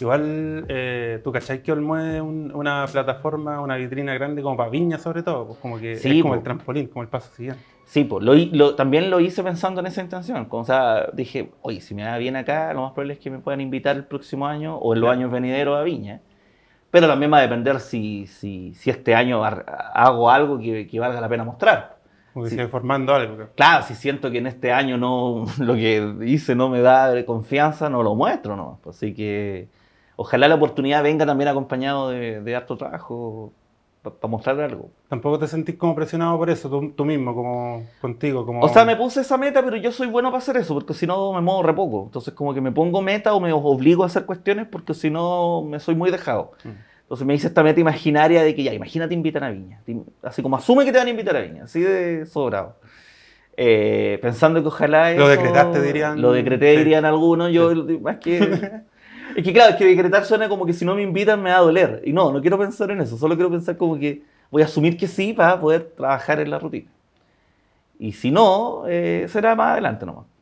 Igual, eh, tú cachai que olmue es una plataforma, una vitrina grande como para viña sobre todo, pues como que es como el trampolín, como el paso siguiente. Sí, pues también lo hice pensando en esa intención. o sea, dije, oye, si me da bien acá, lo más probable es que me puedan invitar el próximo año o en los años venideros a viña. Pero también va a depender si, si, si este año hago algo que, valga la pena mostrar. Porque estoy formando algo. Claro, si siento que en este año no lo que hice no me da confianza, no lo muestro, ¿no? Pues, así que ojalá la oportunidad venga también acompañado de, de harto trabajo para mostrarle algo. Tampoco te sentís como presionado por eso, tú, mismo, como contigo. Como... O sea, me puse esa meta, pero yo soy bueno para hacer eso, porque si no me muevo re poco. Entonces, como que me pongo meta o me obligo a hacer cuestiones, porque si no me soy muy dejado. Mm. Entonces me hice esta meta imaginaria de que ya, imagínate invitan a Viña. Así como asume que te van a invitar a Viña, así de sobrado. Eh, pensando que ojalá Lo decretaste, dirían. Lo decreté, dirían algunos. Yo, más que. Es que claro, es que decretar suena como que si no me invitan me va a doler. Y no, no quiero pensar en eso, solo quiero pensar como que voy a asumir que sí para poder trabajar en la rutina. Y si no, eh, será más adelante nomás.